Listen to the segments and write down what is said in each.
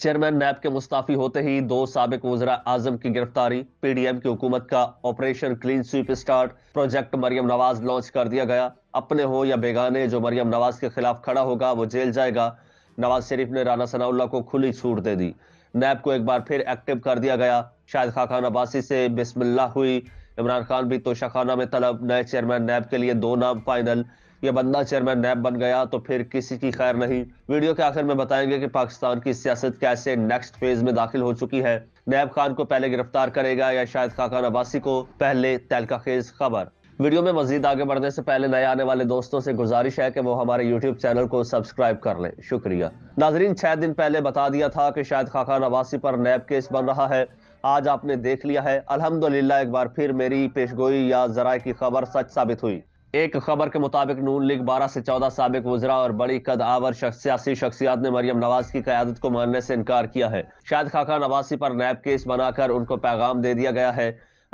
chairman नैब के मुस्ताफी होते ही दो सबक वजरा आजम की गिरफ्तारी पीडीएम की हुकूमत का operation clean sweep start project Maryam Nawaz launch कर दिया गया अपने हो या बेगाने जो मरियम नवाज के खिलाफ खड़ा होगा वो जेल जाएगा नवाज शरीफ ने राना सनाउल्ला को खुली छूट दे दी नैब को एक बार फिर एक्टिव कर दिया गया शायद खाखान अब्बासी से बिस्मिल्ला हुई इमरान खान भी तोशाखाना में तलब नए चेयरमैन नैब के लिए दो नाम फाइनल ये बंदा चेयरमैन नैब बन गया तो फिर किसी की खैर नहीं वीडियो के आखिर में बताएंगे कि पाकिस्तान की सियासत कैसे नेक्स्ट फेज में दाखिल हो चुकी है नैब खान को पहले गिरफ्तार करेगा या शायद खाकान अब्बासी को पहले तहलका खेज खबर वीडियो में मजीद आगे बढ़ने से पहले नए आने वाले दोस्तों से गुजारिश है कि वो हमारे यूट्यूब चैनल को सब्सक्राइब कर लें शुक्रिया नाजरीन छह दिन पहले बता दिया था कि शायद खाकान नवासी पर नैब केस बन रहा है आज आपने देख लिया है अल्हम्दुलिल्लाह एक बार फिर मेरी पेशगोई या जराए की खबर सच साबित हुई एक खबर के मुताबिक नून लीग 12 से 14 सबक वजरा और बड़ी कद आवर सियासी शख्सियात ने मरियम नवाज की क्यादत को मानने से इनकार किया है शायद खाका नवासी पर नैब केस बनाकर उनको पैगाम दे दिया गया है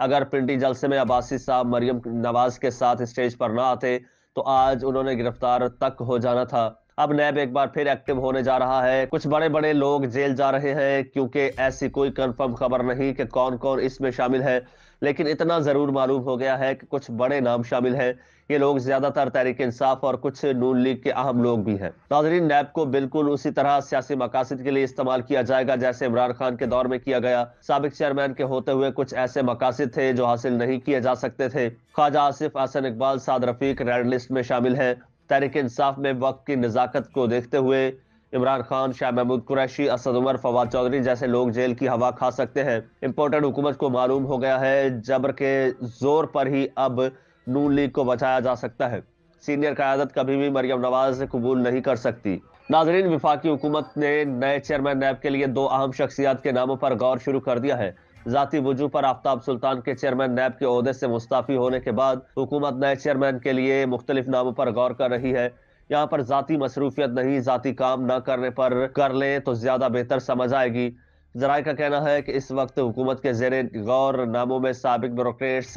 अगर पिंडी जलसे में अबासी साहब मरियम नवाज के साथ स्टेज पर ना आते तो आज उन्होंने गिरफ्तार तक हो जाना था अब नैब एक बार फिर एक्टिव होने जा रहा है कुछ बड़े बड़े लोग जेल जा रहे हैं क्योंकि ऐसी कोई कंफर्म खबर नहीं कि कौन कौन इसमें शामिल है लेकिन इतना ज़रूर मालूम हो गया है कि कुछ बड़े नाम शामिल हैं ये लोग ज़्यादातर तहरीक इंसाफ और कुछ नून लीग के अहम लोग भी हैं नाजरीन नैब को बिल्कुल उसी तरह सियासी मकासद के लिए इस्तेमाल किया जाएगा जैसे इमरान खान के दौर में किया गया सबक चेयरमैन के होते हुए कुछ ऐसे मकासद थे जो हासिल नहीं किए जा सकते थे ख्वाजा आसिफ हसन इकबाल साद रफीक रेड लिस्ट में शामिल है तहरीक इंसाफ में वक्त की नज़ाकत को देखते हुए इमरान खान शाह महमूद कुरैशी असद उमर फवाद चौधरी जैसे लोग जेल की हवा खा सकते हैं इम्पोर्टेंट हुकूमत को मालूम हो गया है जबर के जोर पर ही अब नून लीग को बचाया जा सकता है सीनियर क्यादत कभी भी मरियम नवाज से कबूल नहीं कर सकती नाजरीन विफाकी हुकूमत ने नए चेयरमैन नैब के लिए दो अहम शख्सियात के नामों पर गौर शुरू कर दिया है जाती वजू पर आफ्ताब सुल्तान के चेयरमैन नैब के अहदे से मुस्ताफ़ी होने के बाद हुकूमत नए चेयरमैन के लिए मुख्तलिफ नामों पर गौर कर रही है यहाँ पर ज़ाती मसरूफियत नहीं ज़ाती काम न करने पर कर लें तो ज़्यादा बेहतर समझ आएगी जराये का कहना है कि इस वक्त हुकूमत के जेर गौर नामों में सबक ब्यूरोट्स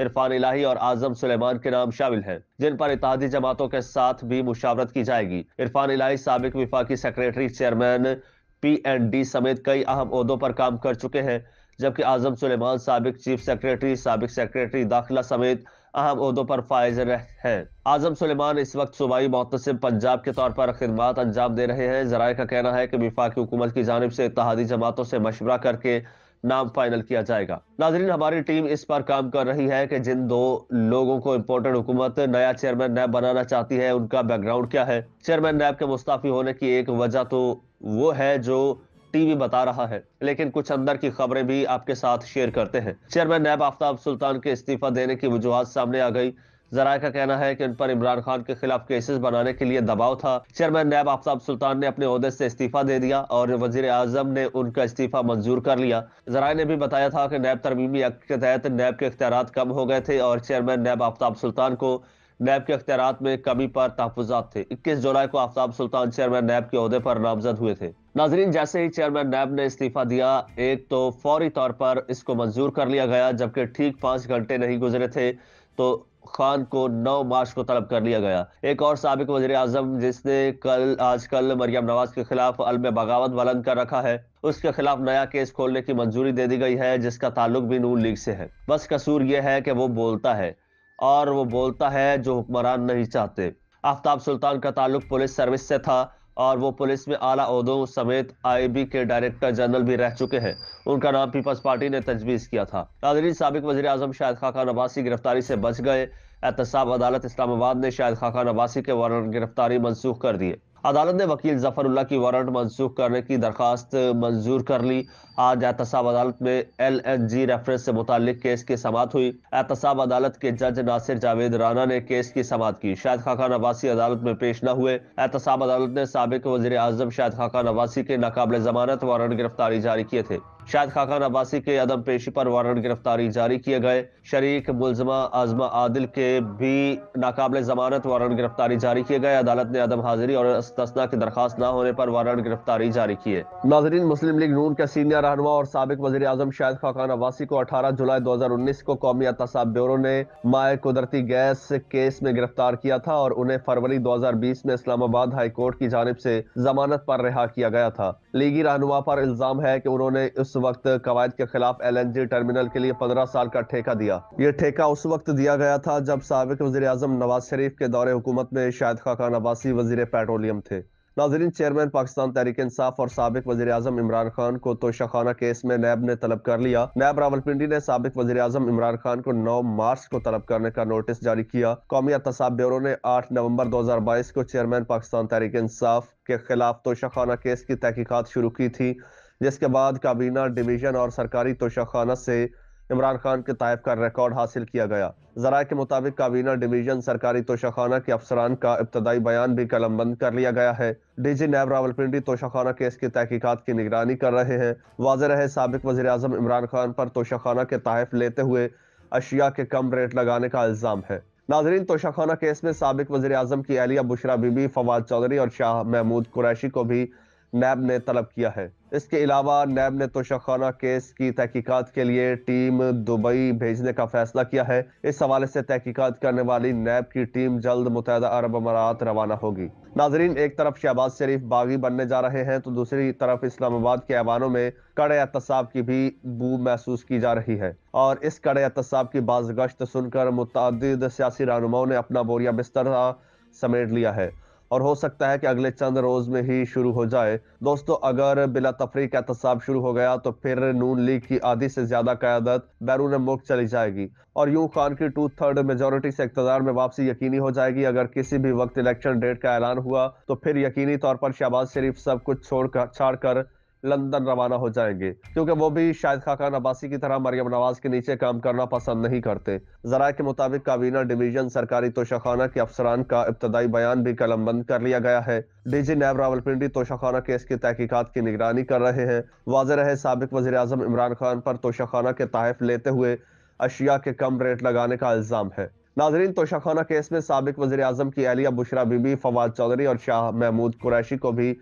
इरफान इलाही और आजम सुलेमान के नाम शामिल हैं जिन पर इतिहादी जमातों के साथ भी मुशावरत की जाएगी इरफान इलाही सबक विफाकी secretary chairman P and D समेत कई अहम अहदों पर काम कर चुके हैं जबकि आजम सुलेमान सबक चीफ सेक्रेटरी सबक सेक्रेटरी दाखिला समेत अहम अहदों पर फायज हैं आजम सुलेमान इस वक्त सूबाई मुतसम पंजाब के तौर पर खदमात अंजाम दे रहे हैं जराये का कहना है कि विफाक हुकूमत की जानब से इतिहादी जमातों से मशवरा करके नाम फाइनल किया जाएगा नाजरीन हमारी टीम इस पर काम कर रही है कि जिन दो लोगों को इम्पोर्टेंट हुकूमत नया चेयरमैन नैब बनाना चाहती है उनका बैकग्राउंड क्या है चेयरमैन नैब के मुस्ताफी होने की एक वजह तो वो है जो टीवी बता रहा है लेकिन कुछ अंदर की खबरें भी आपके साथ शेयर करते हैं चेयरमैन नैब आफ्ताब सुल्तान के इस्तीफा देने की वजुहत सामने आ गई जराय का कहना है कि उन पर इमरान खान के खिलाफ केसेस बनाने के लिए दबाव था चेयरमैन नैब आफ्ताब सुल्तान ने अपने अहदे से इस्तीफा दे दिया और वजीर आजम ने उनका इस्तीफा मंजूर कर लिया जराये ने भी बताया था कि नैब तरमीमी एक्ट के तहत नैब के अख्तियार कम हो गए थे और चेयरमैन नैब आफ्ताब सुल्तान को नैब के अख्तियार में कमी पर तहफात थे इक्कीस जुलाई को आफ्ताब सुल्तान चेयरमैन नैब के अहदे पर नामजद हुए थे नाजरीन जैसे ही चेयरमैन नैब ने इस्तीफा दिया एक तो फौरी तौर पर इसको मंजूर कर लिया गया जबकि ठीक पांच घंटे नहीं गुजरे थे तो खान को 9 मार्च को तलब कर लिया गया एक और सबक वजी अजम जिसने कल आजकल मरियम नवाज के खिलाफ अलम बगावत बुलंद कर रखा है उसके खिलाफ नया केस खोलने की मंजूरी दे दी गई है जिसका ताल्लुक भी नून लीग से है बस कसूर यह है कि वो बोलता है और वो बोलता है जो हुक्मरान नहीं चाहते आफ्ताब सुल्तान का ताल्लुक पुलिस सर्विस से था और वो पुलिस में आला उदों समेत आईबी के डायरेक्टर जनरल भी रह चुके हैं उनका नाम पीपल्स पार्टी ने तजवीज़ किया था नादरीन सबक वजी अजम शाहिद खाका नवासी गिरफ्तारी से बच गए एहतसाब अदालत इस्लामाबाद ने शाहिद खाका नवासी के वारंट गिरफ्तारी मनसूख कर दिए अदालत ने वकील जफरुल्ला की वारंट मनसूख करने की दरखास्त मंजूर कर ली आज एहतसाब अदालत में एल एन जी रेफरेंस से मुतालिक केस की समात हुई एहतसाब अदालत के जज नासिर जावेद राना ने केस की समात की शायद खाका नवासी अदालत में पेश न हुए एहतसाब अदालत ने सबक वजी अजम शायद खाका नवासी के नाकबले जमानत वारंट गिरफ्तारी जारी किए थे शायद खाकान अब्बासी के अदम पेशी पर वारंट गिरफ्तारी जारी किए गए शरीक मुलजमा आजमा आदिल के भी नाकबले जमानत वारंट गिरफ्तारी जारी किए गए अदालत ने अदम हाजिरी और तस्ना की दरखास्त न होने पर वारंट गिरफ्तारी जारी किए नाजरीन मुस्लिम लीग नून के सीनियर रहनुमा और सबक वजी अजम शाहिद खाकान अब्बासी को अठारह जुलाई दो हजार उन्नीस को कौमी अतसाब ब्यूरो ने माए कुदरती गैस केस में गिरफ्तार किया था और उन्हें फरवरी दो हजार बीस में इस्लामाबाद हाईकोर्ट की जानब ऐसी जमानत पर रिहा किया गया था लीगी रहनुमा पर इल्जाम है की उन्होंने उस इस वक्त कवायद के खिलाफ एलएनजी टर्मिनल के लिए पंद्रह साल का ठेका दिया ये ठेका उस वक्त दिया गया था जब सबक वजी अजम नवाज शरीफ के दौरे हुकूमत में शाहिद खाकान अब्बासी वजीर पेट्रोलियम थे नाजरीन चेयरमैन पाकिस्तान तहरीक इंसाफ और सबक वजी अजम इमरान खान को तोशाखाना केस में नैब ने तलब कर लिया नैब रावलपिंडी ने सबक वजी अजम इमरान खान को नौ मार्च को तलब करने का नोटिस जारी किया कौमी एहतसाब ब्यूरो ने आठ नवंबर दो हजार बाईस को चेयरमैन पाकिस्तान तहरीक इंसाफ के खिलाफ तोशाखाना केस की तहकीकत शुरू की थी जिसके बाद काबीना डिवीजन और सरकारी तोशाखाना से इमरान खान के तायफ का रिकॉर्ड हासिल किया गया जरा के मुताबिक काबीना डिवीजन सरकारी तोशाखाना के अफसरान का इब्तदाई बयान भी कलमबंद कर लिया गया है D G NAB Rawalpindi Toshakhana case की तहकीकत की निगरानी कर रहे हैं वाज रहे सबक वजी अजम इमरान खान पर तोशाखाना के तहफ लेते हुए अशिया के कम रेट लगाने का इल्ज़ाम है नाजरीन तोशाखाना केस में सबक वजी अजम की अहलिया बुशरा बीबी फवाद चौधरी और शाह महमूद कुरैशी को भी नैब ने तलब किया है इसके अलावा नैब ने तोशाखाना केस की तहकीकात के लिए टीम दुबई भेजने का फैसला किया है इस हवाले से तहकीकात करने वाली नैब की टीम जल्द मुतहद अरब अमारात रवाना होगी नाजरीन एक तरफ शहबाज शरीफ बागी बनने जा रहे हैं तो दूसरी तरफ इस्लामाबाद के ऐवानों में कड़े एहतसाब की भी बू महसूस की जा रही है और इस कड़े एहतसाब की बाजगश्त सुनकर मुतद सियासी रहनुमाओं ने अपना बोरिया बिस्तर समेट लिया है और हो सकता है कि अगले चंद रोज में ही शुरू हो जाए दोस्तों अगर बिला तफरी का एहतसाब शुरू हो गया तो फिर नून लीग की आधी से ज्यादा क्यादत बैरून मुल्क चली जाएगी और यूं खान की टू थर्ड मेजोरिटी से इकतदार में वापसी यकीनी हो जाएगी अगर किसी भी वक्त इलेक्शन डेट का ऐलान हुआ तो फिर यकीनी तौर पर शहबाज शरीफ सब कुछ छोड़ कर छाड़ कर लंदन रवाना हो जाएंगे क्योंकि वो भी शायद खाकान अब्बासी की तरह मरियम नवाज के नीचे काम करना पसंद नहीं करते जरा के मुताबिक काबीना डिवीजन सरकारी तोशाखाना के अफसरान का इब्तदाई बयान भी कलम बंद कर लिया गया है DG NAB Rawalpindi Toshakhana case की तहकीकत की निगरानी कर रहे हैं वाज रहे सबक वजी अजम इमरान खान पर तोशाखाना के तहफ लेते हुए अशिया के कम रेट लगाने का इल्जाम है नाजरीन तोशाखाना केस में सबक वजर अजम की अहलिया बुशरा बीबी फवाद चौधरी और शाह महमूद कुरैशी को भी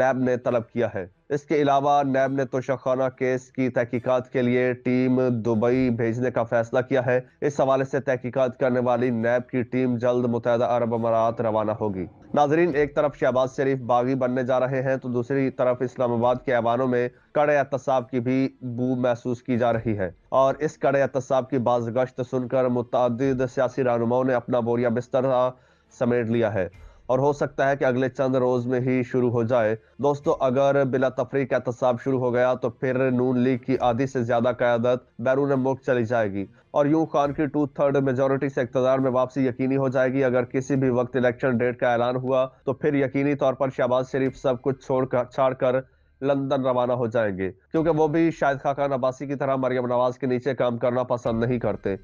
नैब ने तलब किया है इसके अलावा नैब ने तोशाखाना केस की तहकीकत के लिए टीम दुबई भेजने का फैसला किया है इस हवाले से तहकीकत करने वाली नैब की टीम जल्द मुतहदा अरब अमारात रवाना होगी नाजरीन एक तरफ शहबाज शरीफ बागी बनने जा रहे हैं तो दूसरी तरफ इस्लामाबाद के ऐवानों में कड़े एहतसाब की भी बू महसूस की जा रही है और इस कड़े एहतसाब की बाजगश्त सुनकर मुतद सियासी रहनुमाओं ने अपना बोरिया बिस्तर समेट लिया है और हो सकता है कि अगले चंद रोज में ही शुरू हो जाए दोस्तों अगर बिला तफरी का एहतसाब शुरू हो गया तो फिर नून लीग की आधी से ज्यादा क्यादत बैरून मुल्क चली जाएगी और यूं खान की टू थर्ड मेजोरिटी से इकतदार में वापसी यकीनी हो जाएगी अगर किसी भी वक्त इलेक्शन डेट का ऐलान हुआ तो फिर यकीनी तौर पर शहबाज शरीफ सब कुछ छोड़कर छाड़ कर लंदन रवाना हो जाएंगे क्योंकि वो भी शायद खाकान अब्बासी की तरह मरियम नवाज के नीचे काम करना पसंद नहीं करते